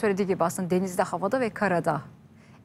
söylediği gibi aslında denizde, havada ve karada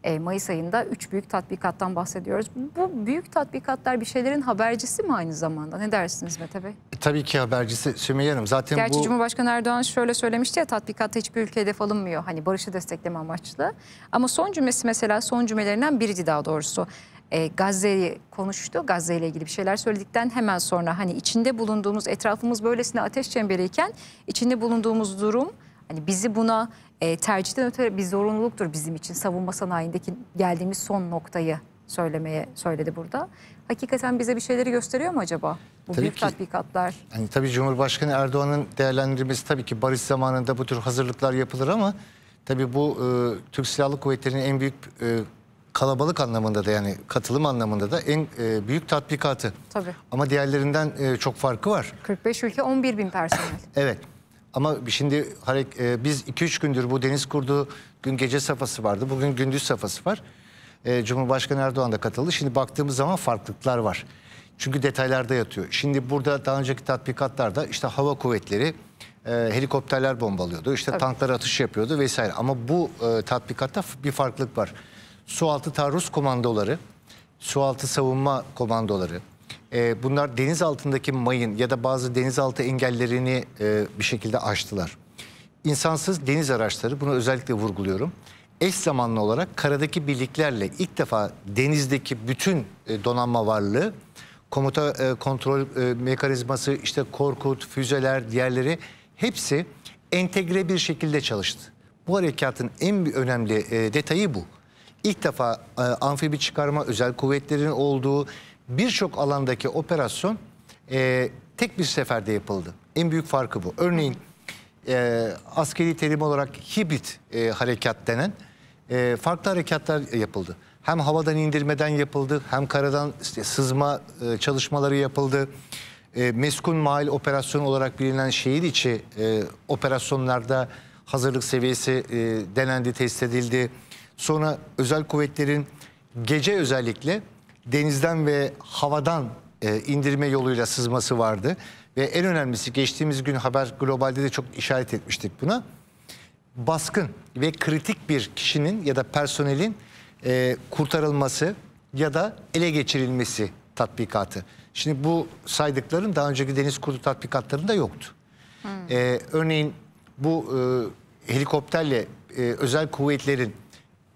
e, Mayıs ayında üç büyük tatbikattan bahsediyoruz. Bu büyük tatbikatlar bir şeylerin habercisi mi aynı zamanda? Ne dersiniz Mete Bey? E, tabii ki habercisi Sümeyye Hanım. Zaten Gerçi bu... Cumhurbaşkanı Erdoğan şöyle söylemişti ya tatbikatta hiçbir ülke hedef alınmıyor. Hani barışı destekleme amaçlı. Ama son cümlesi mesela son cümlelerinden biriydi daha doğrusu. E, Gazze'yi konuştu. Gazze ile ilgili bir şeyler söyledikten hemen sonra hani içinde bulunduğumuz etrafımız böylesine ateş çemberiyken içinde bulunduğumuz durum hani bizi buna e, tercihten öte bir zorunluluktur bizim için savunma sanayindeki geldiğimiz son noktayı söylemeye söyledi burada. Hakikaten bize bir şeyleri gösteriyor mu acaba bu tabii büyük ki, tatbikatlar? Yani tabii Cumhurbaşkanı Erdoğan'ın değerlendirmesi tabii ki barış zamanında bu tür hazırlıklar yapılır ama tabii bu e, Türk Silahlı Kuvvetleri'nin en büyük e, kalabalık anlamında da yani katılım anlamında da en e, büyük tatbikatı. Tabii. Ama diğerlerinden e, çok farkı var. 45 ülke 11 bin personel. evet. Ama şimdi hani, e, biz 2-3 gündür bu deniz kurdu gün gece safhası vardı. Bugün gündüz safhası var. E, Cumhurbaşkanı Erdoğan da katıldı. Şimdi baktığımız zaman farklılıklar var. Çünkü detaylarda yatıyor. Şimdi burada daha önceki tatbikatlarda işte hava kuvvetleri e, helikopterler bombalıyordu. İşte Tabii. tanklar atış yapıyordu vesaire. Ama bu tatbikatta bir farklılık var. Sualtı taarruz komandoları, sualtı savunma komandoları, e, bunlar deniz altındaki mayın ya da bazı denizaltı engellerini e, bir şekilde aştılar. İnsansız deniz araçları bunu özellikle vurguluyorum. Eş zamanlı olarak karadaki birliklerle ilk defa denizdeki bütün e, donanma varlığı komuta e, kontrol e, mekanizması işte Korkut, füzeler, diğerleri hepsi entegre bir şekilde çalıştı. Bu harekatın en önemli e, detayı bu. İlk defa e, amfibi çıkarma, özel kuvvetlerin olduğu, birçok alandaki operasyon e, tek bir seferde yapıldı. En büyük farkı bu. Örneğin e, askeri terim olarak hibrit e, harekat denen e, farklı harekatlar yapıldı. Hem havadan indirmeden yapıldı hem karadan işte, sızma e, çalışmaları yapıldı. E, meskun mail operasyon olarak bilinen şehir içi e, operasyonlarda hazırlık seviyesi e, denendi, test edildi. Sonra özel kuvvetlerin gece özellikle denizden ve havadan e, indirme yoluyla sızması vardı. Ve en önemlisi geçtiğimiz gün Haber Global'de de çok işaret etmiştik buna. Baskın ve kritik bir kişinin ya da personelin e, kurtarılması ya da ele geçirilmesi tatbikatı. Şimdi bu saydıkların daha önceki deniz kurdu tatbikatlarında yoktu. Hmm. E, örneğin bu e, helikopterle e, özel kuvvetlerin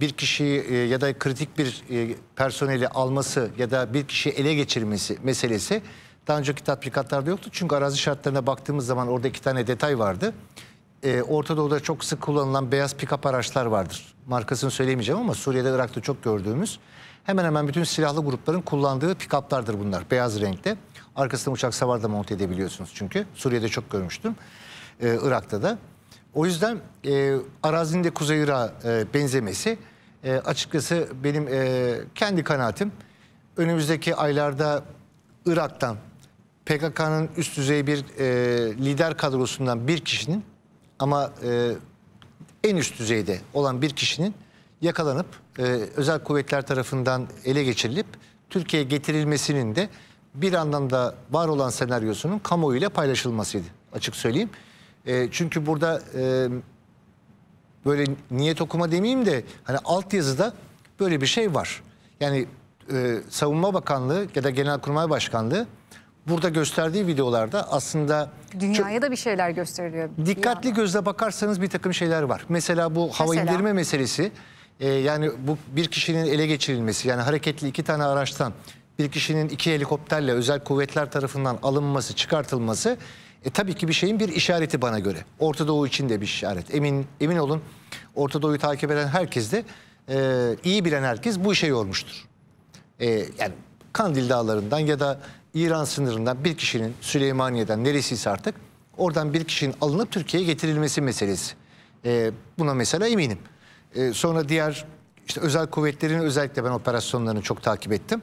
bir kişiyi e, ya da kritik bir e, personeli alması ya da bir kişiyi ele geçirmesi meselesi daha önceki tatbikatlarda yoktu. Çünkü arazi şartlarına baktığımız zaman orada iki tane detay vardı. Ee, Orta Doğu'da çok sık kullanılan beyaz pikap araçlar vardır. Markasını söylemeyeceğim ama Suriye'de, Irak'ta çok gördüğümüz. Hemen hemen bütün silahlı grupların kullandığı pikaplardır bunlar beyaz renkte. arkasında uçak savar da monte edebiliyorsunuz çünkü. Suriye'de çok görmüştüm. E, Irak'ta da. O yüzden e, arazinde Kuzey Irak e, benzemesi e, açıkçası benim e, kendi kanaatim önümüzdeki aylarda Irak'tan PKK'nın üst düzey bir e, lider kadrosundan bir kişinin ama e, en üst düzeyde olan bir kişinin yakalanıp e, özel kuvvetler tarafından ele geçirilip Türkiye'ye getirilmesinin de bir anlamda var olan senaryosunun kamuoyuyla paylaşılmasıydı açık söyleyeyim. E, çünkü burada e, böyle niyet okuma demeyeyim de hani altyazıda böyle bir şey var. Yani e, Savunma Bakanlığı ya da Genelkurmay Başkanlığı burada gösterdiği videolarda aslında dünyaya da bir şeyler gösteriliyor. Bir dikkatli yana. gözle bakarsanız bir takım şeyler var. Mesela bu hava Mesela, indirme meselesi e, yani bu bir kişinin ele geçirilmesi yani hareketli iki tane araçtan bir kişinin iki helikopterle özel kuvvetler tarafından alınması, çıkartılması e, tabii ki bir şeyin bir işareti bana göre. Orta Doğu için de bir işaret. Emin emin olun Orta Doğu'yu takip eden herkes de e, iyi bilen herkes bu işe yormuştur. E, yani Kandil Dağları'ndan ya da İran sınırından bir kişinin Süleymaniye'den neresiyse artık oradan bir kişinin alınıp Türkiye'ye getirilmesi meselesi. E, buna mesela eminim. E, sonra diğer işte özel kuvvetlerin özellikle ben operasyonlarını çok takip ettim.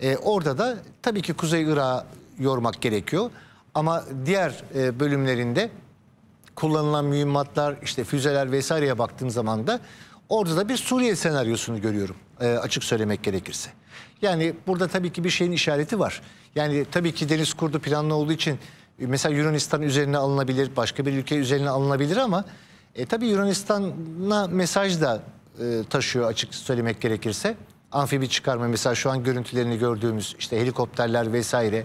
E, orada da tabii ki Kuzey Irak'ı yormak gerekiyor. Ama diğer e, bölümlerinde kullanılan mühimmatlar, işte füzeler vesaireye baktığım zaman da orada da bir Suriye senaryosunu görüyorum e, açık söylemek gerekirse. Yani burada tabii ki bir şeyin işareti var. Yani tabii ki deniz kurdu planlı olduğu için e, mesela Yunanistan üzerine alınabilir, başka bir ülke üzerine alınabilir ama e, tabii Yunanistan'a mesaj da e, taşıyor açık söylemek gerekirse. Amfibi çıkarma mesela şu an görüntülerini gördüğümüz işte helikopterler vesaire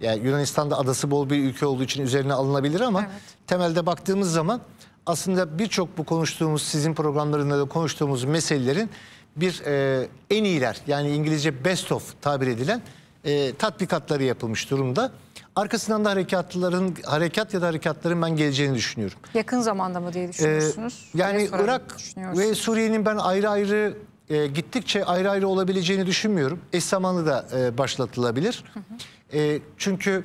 yani Yunanistan'da adası bol bir ülke olduğu için üzerine alınabilir ama evet. temelde baktığımız zaman aslında birçok bu konuştuğumuz sizin programlarında da konuştuğumuz meselelerin bir e, en iyiler yani İngilizce best of tabir edilen e, tatbikatları yapılmış durumda. Arkasından da harekatların harekat ya da harekatların ben geleceğini düşünüyorum. Yakın zamanda mı diye e, düşünüyorsunuz? Ee, yani Irak ve Suriye'nin ben ayrı ayrı e, gittikçe ayrı ayrı olabileceğini düşünmüyorum. Eş zamanlı da e, başlatılabilir. Hı hı. E, çünkü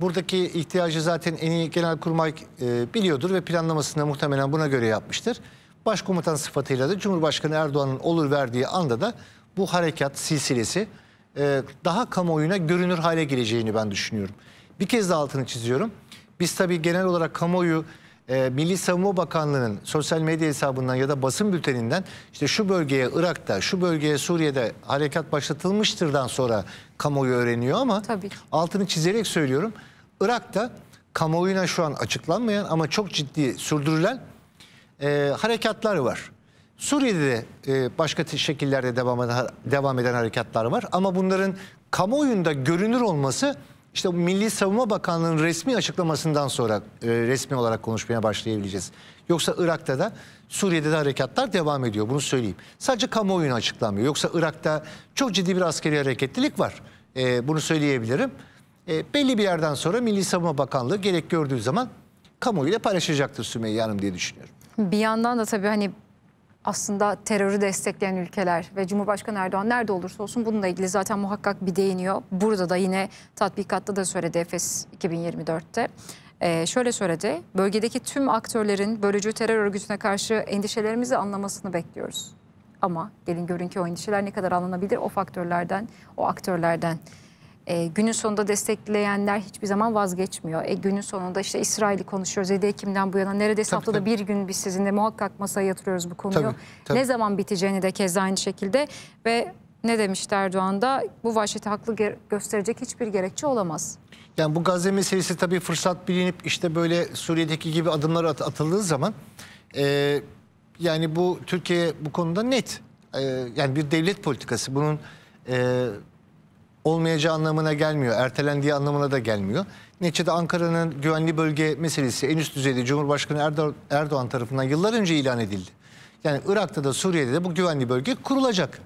buradaki ihtiyacı zaten en iyi kurmay e, biliyordur ve planlamasında muhtemelen buna göre yapmıştır. Başkomutan sıfatıyla da Cumhurbaşkanı Erdoğan'ın olur verdiği anda da bu harekat silsilesi e, daha kamuoyuna görünür hale geleceğini ben düşünüyorum. Bir kez daha altını çiziyorum. Biz tabii genel olarak kamuoyu e, Milli Savunma Bakanlığı'nın sosyal medya hesabından ya da basın bülteninden işte şu bölgeye Irak'ta, şu bölgeye Suriye'de harekat başlatılmıştırdan sonra kamuoyu öğreniyor ama Tabii. altını çizerek söylüyorum. Irak'ta kamuoyuna şu an açıklanmayan ama çok ciddi sürdürülen e, harekatlar var. Suriye'de de e, başka şekillerde devam eden, devam eden harekatlar var ama bunların kamuoyunda görünür olması işte Milli Savunma Bakanlığı'nın resmi açıklamasından sonra e, resmi olarak konuşmaya başlayabileceğiz. Yoksa Irak'ta da Suriye'de de harekatlar devam ediyor bunu söyleyeyim. Sadece kamuoyuna açıklanmıyor. Yoksa Irak'ta çok ciddi bir askeri hareketlilik var. E, bunu söyleyebilirim. E, belli bir yerden sonra Milli Savunma Bakanlığı gerek gördüğü zaman kamuoyuyla paylaşacaktır Sümeyye Hanım diye düşünüyorum. Bir yandan da tabii hani aslında terörü destekleyen ülkeler ve Cumhurbaşkanı Erdoğan nerede olursa olsun bununla ilgili zaten muhakkak bir değiniyor. Burada da yine tatbikatta da söyledi Efes 2024'te. Ee, şöyle söyledi, bölgedeki tüm aktörlerin bölücü terör örgütüne karşı endişelerimizi anlamasını bekliyoruz. Ama gelin görün ki o endişeler ne kadar anlanabilir o faktörlerden, o aktörlerden. E, günün sonunda destekleyenler hiçbir zaman vazgeçmiyor. E, günün sonunda işte İsrail'i konuşuyoruz. 7 Ekim'den bu yana neredeyse tabii, haftada tabii. bir gün biz sizinle muhakkak masaya yatırıyoruz bu konuyu. Tabii, tabii. Ne zaman biteceğini de kez aynı şekilde ve ne demişti Erdoğan da bu vahşeti haklı gösterecek hiçbir gerekçe olamaz. Yani bu Gazze meselesi tabii fırsat bilinip işte böyle Suriye'deki gibi adımlar at atıldığı zaman e, yani bu Türkiye bu konuda net. E, yani bir devlet politikası bunun e, olmayacağı anlamına gelmiyor. Ertelendiği anlamına da gelmiyor. Neticede Ankara'nın güvenli bölge meselesi en üst düzeyde Cumhurbaşkanı Erdoğan tarafından yıllar önce ilan edildi. Yani Irak'ta da Suriye'de de bu güvenli bölge kurulacak.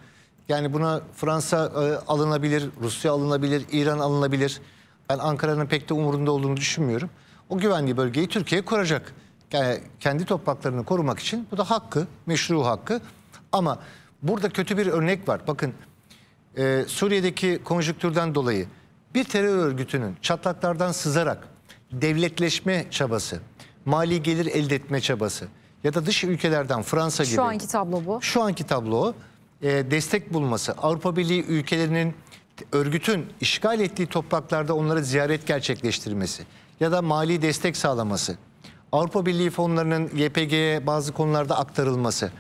Yani buna Fransa e, alınabilir, Rusya alınabilir, İran alınabilir. Ben Ankara'nın pek de umurunda olduğunu düşünmüyorum. O güvenli bölgeyi Türkiye kuracak. Yani kendi topraklarını korumak için bu da hakkı, meşru hakkı. Ama burada kötü bir örnek var. Bakın e, Suriye'deki konjüktürden dolayı bir terör örgütünün çatlaklardan sızarak devletleşme çabası, mali gelir elde etme çabası ya da dış ülkelerden Fransa gibi. Şu anki tablo bu. Şu anki tablo e, destek bulması, Avrupa Birliği ülkelerinin örgütün işgal ettiği topraklarda onlara ziyaret gerçekleştirmesi ya da mali destek sağlaması, Avrupa Birliği fonlarının YPG'ye bazı konularda aktarılması.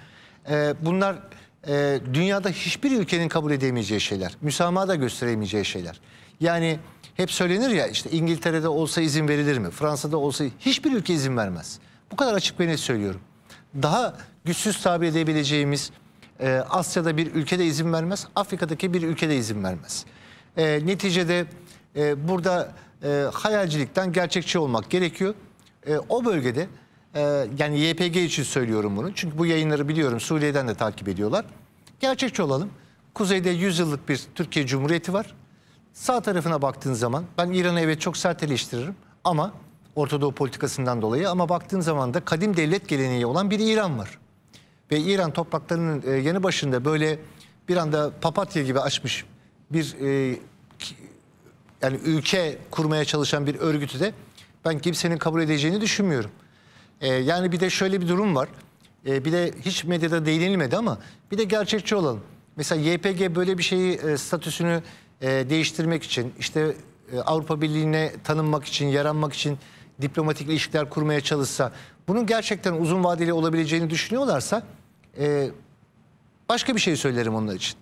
E, bunlar e, dünyada hiçbir ülkenin kabul edemeyeceği şeyler. Müsamaha da gösteremeyeceği şeyler. Yani hep söylenir ya işte İngiltere'de olsa izin verilir mi? Fransa'da olsa hiçbir ülke izin vermez. Bu kadar açık ve net söylüyorum. Daha güçsüz tabir edebileceğimiz e, Asya'da bir ülkede izin vermez. Afrika'daki bir ülkede izin vermez. E, neticede e, burada e, hayalcilikten gerçekçi olmak gerekiyor. E, o bölgede ee, yani YPG için söylüyorum bunu. Çünkü bu yayınları biliyorum Suriye'den de takip ediyorlar. Gerçekçi olalım. Kuzeyde 100 yıllık bir Türkiye Cumhuriyeti var. Sağ tarafına baktığın zaman ben İran'ı evet çok sert eleştiririm ama Ortadoğu politikasından dolayı ama baktığın zaman da kadim devlet geleneği olan bir İran var. Ve İran topraklarının e, yanı başında böyle bir anda papatya gibi açmış bir e, yani ülke kurmaya çalışan bir örgütü de ben kimsenin kabul edeceğini düşünmüyorum. E, yani bir de şöyle bir durum var. E, bir de hiç medyada değinilmedi ama bir de gerçekçi olalım. Mesela YPG böyle bir şeyi e, statüsünü e, değiştirmek için işte e, Avrupa Birliği'ne tanınmak için, yaranmak için diplomatik ilişkiler kurmaya çalışsa bunun gerçekten uzun vadeli olabileceğini düşünüyorlarsa e, başka bir şey söylerim onlar için.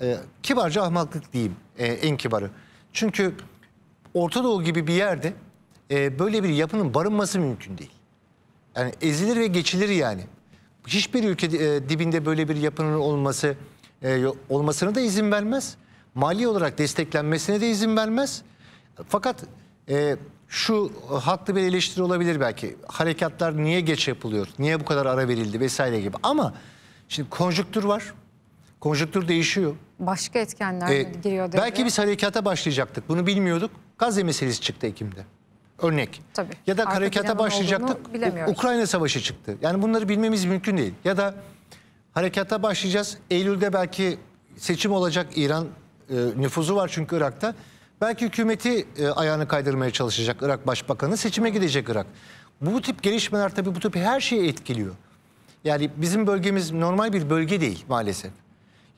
E, kibarca ahmaklık diyeyim e, en kibarı. Çünkü Orta Doğu gibi bir yerde e, böyle bir yapının barınması mümkün değil. Yani ezilir ve geçilir yani. Hiçbir ülke e, dibinde böyle bir yapının olması e, olmasına da izin vermez. Mali olarak desteklenmesine de izin vermez. Fakat e, şu haklı bir eleştiri olabilir belki. Harekatlar niye geç yapılıyor? Niye bu kadar ara verildi vesaire gibi. Ama şimdi konjüktür var. Konjüktür değişiyor. Başka etkenler ee, giriyor. Belki biz harekata başlayacaktık. Bunu bilmiyorduk. Gazze meselesi çıktı Ekim'de. Örnek. Tabii. Ya da Arka harekata başlayacaktık. Ukrayna Savaşı çıktı. Yani bunları bilmemiz mümkün değil. Ya da harekata başlayacağız. Eylül'de belki seçim olacak İran e, nüfuzu var çünkü Irak'ta. Belki hükümeti e, ayağını kaydırmaya çalışacak Irak Başbakanı. Seçime gidecek Irak. Bu, bu tip gelişmeler tabii bu tip her şeyi etkiliyor. Yani bizim bölgemiz normal bir bölge değil maalesef.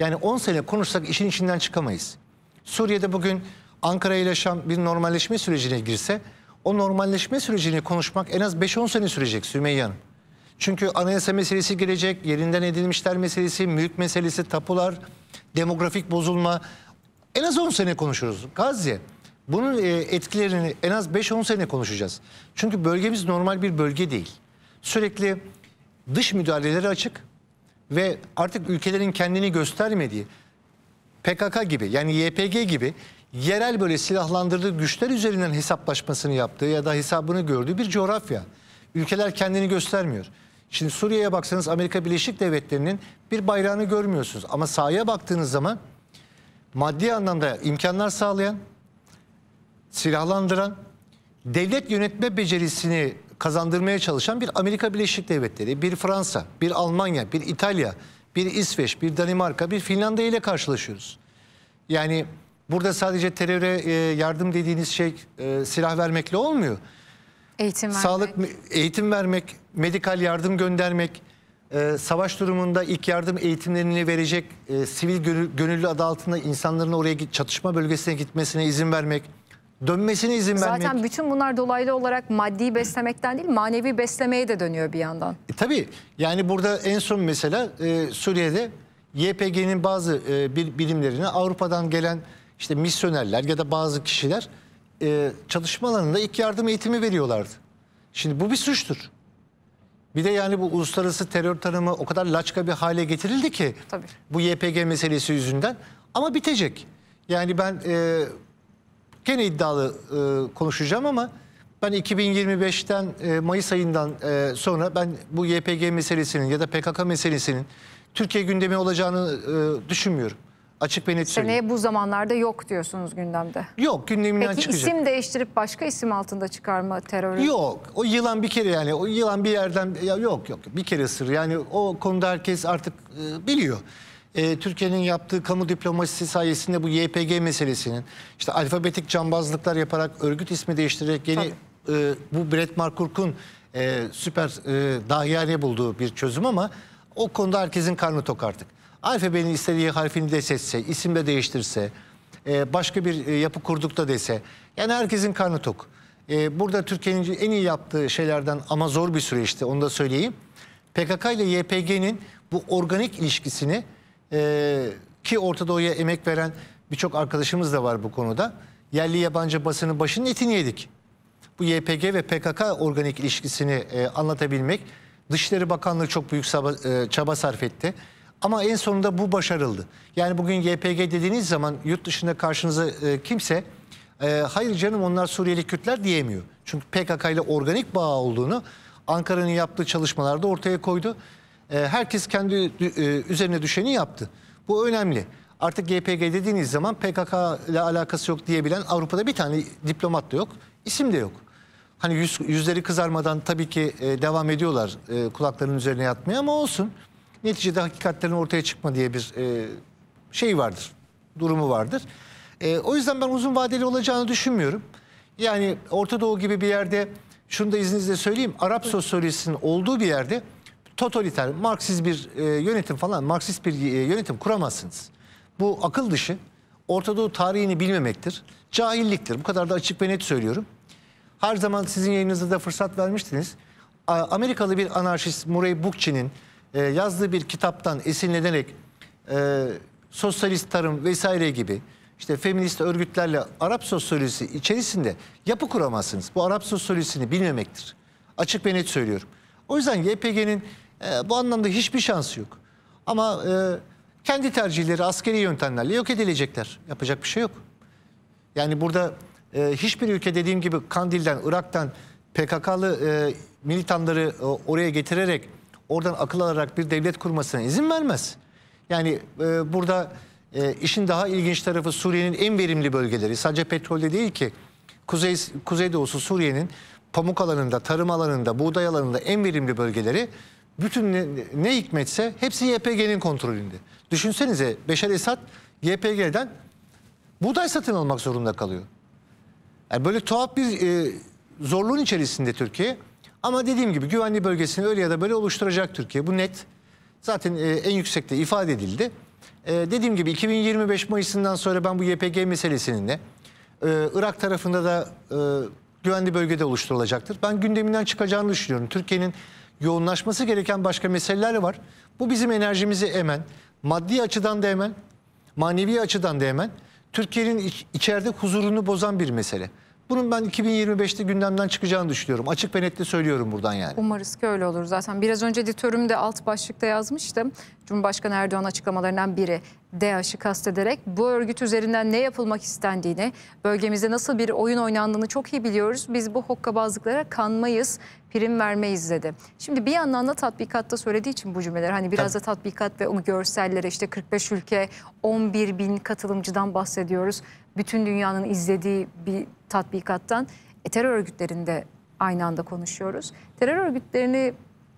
Yani 10 sene konuşsak işin içinden çıkamayız. Suriye'de bugün Ankara ile Şam bir normalleşme sürecine girse o normalleşme sürecini konuşmak en az 5-10 sene sürecek Sümeyye Hanım. Çünkü anayasa meselesi gelecek, yerinden edilmişler meselesi, mülk meselesi, tapular, demografik bozulma. En az 10 sene konuşuruz. Gazze. Bunun e, etkilerini en az 5-10 sene konuşacağız. Çünkü bölgemiz normal bir bölge değil. Sürekli dış müdahaleleri açık ve artık ülkelerin kendini göstermediği PKK gibi yani YPG gibi yerel böyle silahlandırdığı güçler üzerinden hesaplaşmasını yaptığı ya da hesabını gördüğü bir coğrafya. Ülkeler kendini göstermiyor. Şimdi Suriye'ye baksanız Amerika Birleşik Devletleri'nin bir bayrağını görmüyorsunuz. Ama sahaya baktığınız zaman maddi anlamda imkanlar sağlayan, silahlandıran, devlet yönetme becerisini kazandırmaya çalışan bir Amerika Birleşik Devletleri, bir Fransa, bir Almanya, bir İtalya, bir İsveç, bir Danimarka, bir Finlandiya ile karşılaşıyoruz. Yani Burada sadece teröre e, yardım dediğiniz şey e, silah vermekle olmuyor. Eğitim vermek. Sağlık, eğitim vermek, medikal yardım göndermek, e, savaş durumunda ilk yardım eğitimlerini verecek sivil gönüllü adı altında insanların oraya çatışma bölgesine gitmesine izin vermek, dönmesine izin Zaten vermek. Zaten bütün bunlar dolaylı olarak maddi beslemekten değil manevi beslemeye de dönüyor bir yandan. E, tabii yani burada en son mesela e, Suriye'de YPG'nin bazı e, bilimlerine Avrupa'dan gelen işte misyonerler ya da bazı kişiler e, çalışma alanında ilk yardım eğitimi veriyorlardı. Şimdi bu bir suçtur. Bir de yani bu uluslararası terör tanımı o kadar laçka bir hale getirildi ki Tabii. bu YPG meselesi yüzünden ama bitecek. Yani ben e, gene iddialı e, konuşacağım ama ben 2025'ten e, Mayıs ayından e, sonra ben bu YPG meselesinin ya da PKK meselesinin Türkiye gündemi olacağını e, düşünmüyorum. Açık ve net söyleyeyim. bu zamanlarda yok diyorsunuz gündemde. Yok gündeminden Peki, çıkacak. Peki isim değiştirip başka isim altında çıkarma terörü? Yok o yılan bir kere yani o yılan bir yerden ya yok yok bir kere sır yani o konuda herkes artık e, biliyor. E, Türkiye'nin yaptığı kamu diplomasisi sayesinde bu YPG meselesinin işte alfabetik cambazlıklar yaparak örgüt ismi değiştirerek yeni e, bu Brett Markurk'un e, süper e, dahiyane bulduğu bir çözüm ama o konuda herkesin karnı tok artık alfabenin istediği harfini de seçse, isim de değiştirse, e, başka bir e, yapı kurduk da dese. Yani herkesin karnı tok. E, burada Türkiye'nin en iyi yaptığı şeylerden ama zor bir süreçti onu da söyleyeyim. PKK ile YPG'nin bu organik ilişkisini ki Orta Doğu'ya emek veren birçok arkadaşımız da var bu konuda. Yerli yabancı basının başının etini yedik. Bu YPG ve PKK organik ilişkisini e, anlatabilmek Dışişleri Bakanlığı çok büyük çaba sarf etti. Ama en sonunda bu başarıldı. Yani bugün YPG dediğiniz zaman yurt dışında karşınıza e, kimse e, hayır canım onlar Suriyeli Kürtler diyemiyor. Çünkü PKK ile organik bağ olduğunu Ankara'nın yaptığı çalışmalarda ortaya koydu. E, herkes kendi e, üzerine düşeni yaptı. Bu önemli. Artık YPG dediğiniz zaman PKK ile alakası yok diyebilen Avrupa'da bir tane diplomat da yok, isim de yok. Hani yüz, yüzleri kızarmadan tabii ki e, devam ediyorlar e, kulaklarının üzerine yatmaya ama olsun neticede hakikatlerin ortaya çıkma diye bir e, şey vardır, durumu vardır. E, o yüzden ben uzun vadeli olacağını düşünmüyorum. Yani Orta Doğu gibi bir yerde, şunu da izninizle söyleyeyim, Arap sosyolojisinin olduğu bir yerde totaliter, Marksist bir e, yönetim falan, Marksist bir e, yönetim kuramazsınız. Bu akıl dışı, Orta Doğu tarihini bilmemektir, cahilliktir. Bu kadar da açık ve net söylüyorum. Her zaman sizin yayınınızda da fırsat vermiştiniz. Amerikalı bir anarşist Murray Bookchin'in e, yazdığı bir kitaptan esinlenerek e, sosyalist tarım vesaire gibi işte feminist örgütlerle Arap sosyolojisi içerisinde yapı kuramazsınız. Bu Arap sosyolojisini bilmemektir. Açık ve net söylüyorum. O yüzden YPG'nin e, bu anlamda hiçbir şansı yok. Ama e, kendi tercihleri askeri yöntemlerle yok edilecekler. Yapacak bir şey yok. Yani burada e, hiçbir ülke dediğim gibi Kandil'den, Irak'tan PKK'lı e, militanları e, oraya getirerek oradan akıl alarak bir devlet kurmasına izin vermez. Yani e, burada e, işin daha ilginç tarafı Suriye'nin en verimli bölgeleri sadece petrolde değil ki kuzey kuzeydoğusu Suriye'nin pamuk alanında, tarım alanında, buğday alanında en verimli bölgeleri bütün ne, ne hikmetse hepsi YPG'nin kontrolünde. Düşünsenize Beşer Esad YPG'den buğday satın almak zorunda kalıyor. Yani böyle tuhaf bir e, zorluğun içerisinde Türkiye. Ama dediğim gibi güvenli bölgesini öyle ya da böyle oluşturacak Türkiye. Bu net. Zaten e, en yüksekte ifade edildi. E, dediğim gibi 2025 Mayıs'ından sonra ben bu YPG meselesinin de e, Irak tarafında da e, güvenli bölgede oluşturulacaktır. Ben gündeminden çıkacağını düşünüyorum. Türkiye'nin yoğunlaşması gereken başka meseleler var. Bu bizim enerjimizi emen, maddi açıdan da emen, manevi açıdan da emen, Türkiye'nin iç, içeride huzurunu bozan bir mesele. Bunun ben 2025'te gündemden çıkacağını düşünüyorum. Açık ve net de söylüyorum buradan yani. Umarız ki öyle olur. Zaten biraz önce editörüm de alt başlıkta yazmıştım. Cumhurbaşkanı Erdoğan açıklamalarından biri DAEŞ'i kastederek bu örgüt üzerinden ne yapılmak istendiğini, bölgemizde nasıl bir oyun oynandığını çok iyi biliyoruz. Biz bu hokkabazlıklara kanmayız, prim vermeyiz dedi. Şimdi bir yandan da tatbikatta söylediği için bu cümleler hani biraz da tatbikat ve o görsellere işte 45 ülke 11 bin katılımcıdan bahsediyoruz. Bütün dünyanın izlediği bir tatbikattan e, terör örgütlerinde aynı anda konuşuyoruz. Terör örgütlerini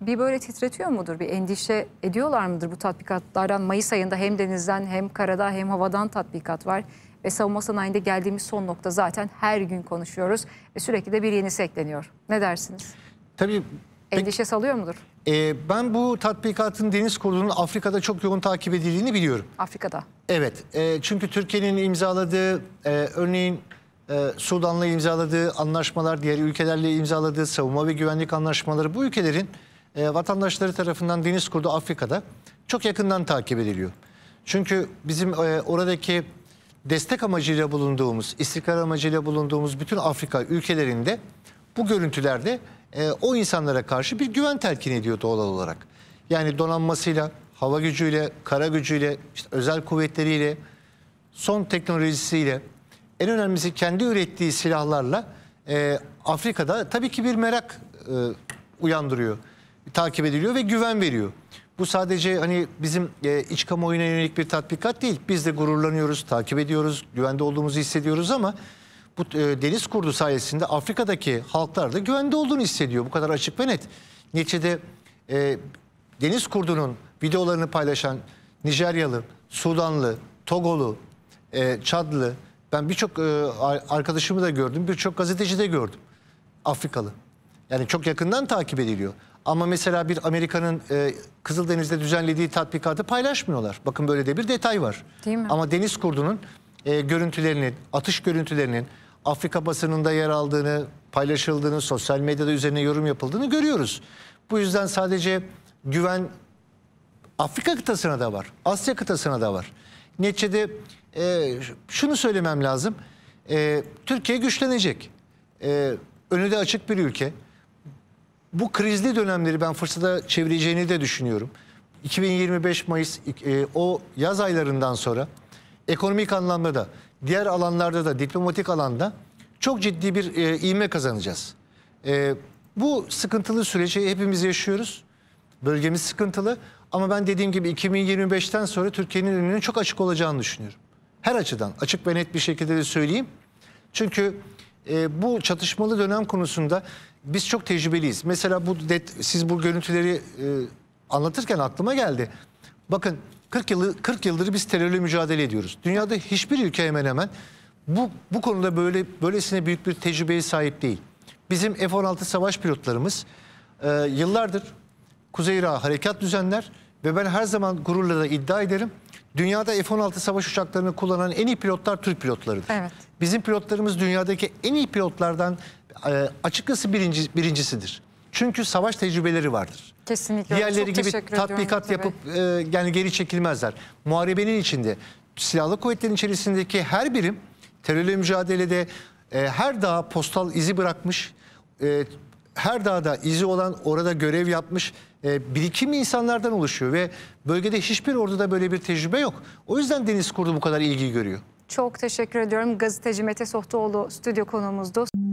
bir böyle titretiyor mudur? Bir endişe ediyorlar mıdır bu tatbikatlardan? Mayıs ayında hem denizden hem karada hem havadan tatbikat var. Ve savunma sanayinde geldiğimiz son nokta zaten her gün konuşuyoruz. Ve sürekli de bir yenisi ekleniyor. Ne dersiniz? Tabii Endişe salıyor mudur? E, ben bu tatbikatın deniz kurulunun Afrika'da çok yoğun takip edildiğini biliyorum. Afrika'da? Evet. E, çünkü Türkiye'nin imzaladığı, e, örneğin e, Sudan'la imzaladığı anlaşmalar, diğer ülkelerle imzaladığı savunma ve güvenlik anlaşmaları bu ülkelerin e, vatandaşları tarafından deniz kurdu Afrika'da çok yakından takip ediliyor. Çünkü bizim e, oradaki destek amacıyla bulunduğumuz, istikrar amacıyla bulunduğumuz bütün Afrika ülkelerinde bu görüntülerde e, o insanlara karşı bir güven telkin ediyor doğal olarak. Yani donanmasıyla, hava gücüyle, kara gücüyle, işte özel kuvvetleriyle, son teknolojisiyle, en önemlisi kendi ürettiği silahlarla e, Afrika'da tabii ki bir merak e, uyandırıyor takip ediliyor ve güven veriyor. Bu sadece hani bizim e, iç kamuoyuna yönelik bir tatbikat değil. Biz de gururlanıyoruz, takip ediyoruz, güvende olduğumuzu hissediyoruz ama bu e, deniz kurdu sayesinde Afrika'daki halklar da güvende olduğunu hissediyor. Bu kadar açık ve net. Neticede e, deniz kurdunun videolarını paylaşan Nijeryalı, Sudanlı, Togolu, e, Çadlı, ben birçok e, arkadaşımı da gördüm, birçok gazeteci de gördüm. Afrikalı. Yani çok yakından takip ediliyor. Ama mesela bir Amerika'nın e, Kızıldeniz'de düzenlediği tatbikatı paylaşmıyorlar. Bakın böyle de bir detay var. Değil mi? Ama deniz kurdunun e, görüntülerinin, atış görüntülerinin Afrika basınında yer aldığını, paylaşıldığını, sosyal medyada üzerine yorum yapıldığını görüyoruz. Bu yüzden sadece güven Afrika kıtasına da var, Asya kıtasına da var. Neticede e, şunu söylemem lazım. E, Türkiye güçlenecek. E, önü de açık bir ülke bu krizli dönemleri ben fırsata çevireceğini de düşünüyorum. 2025 Mayıs e, o yaz aylarından sonra ekonomik anlamda da diğer alanlarda da diplomatik alanda çok ciddi bir e, ivme kazanacağız. E, bu sıkıntılı süreci hepimiz yaşıyoruz. Bölgemiz sıkıntılı ama ben dediğim gibi 2025'ten sonra Türkiye'nin önünün çok açık olacağını düşünüyorum. Her açıdan açık ve net bir şekilde de söyleyeyim. Çünkü e, bu çatışmalı dönem konusunda biz çok tecrübeliyiz. Mesela bu siz bu görüntüleri e, anlatırken aklıma geldi. Bakın 40 yılı 40 yıldır biz terörle mücadele ediyoruz. Dünyada hiçbir ülke hemen hemen bu bu konuda böyle böylesine büyük bir tecrübeye sahip değil. Bizim F-16 savaş pilotlarımız e, yıllardır Kuzey Irak'a harekat düzenler ve ben her zaman gururla da iddia ederim. Dünyada F-16 savaş uçaklarını kullanan en iyi pilotlar Türk pilotlarıdır. Evet. Bizim pilotlarımız dünyadaki en iyi pilotlardan e, açıkçası birinci, birincisidir. Çünkü savaş tecrübeleri vardır. Kesinlikle. Diğerleri Çok gibi tatbikat yapıp e, yani geri çekilmezler. Muharebenin içinde silahlı kuvvetlerin içerisindeki her birim terörle mücadelede e, her dağa postal izi bırakmış, e, her dağda izi olan orada görev yapmış e, birikim insanlardan oluşuyor ve bölgede hiçbir orduda böyle bir tecrübe yok. O yüzden Deniz Kurdu bu kadar ilgi görüyor. Çok teşekkür ediyorum. Gazeteci Mete Sohtuoğlu stüdyo konuğumuzdu.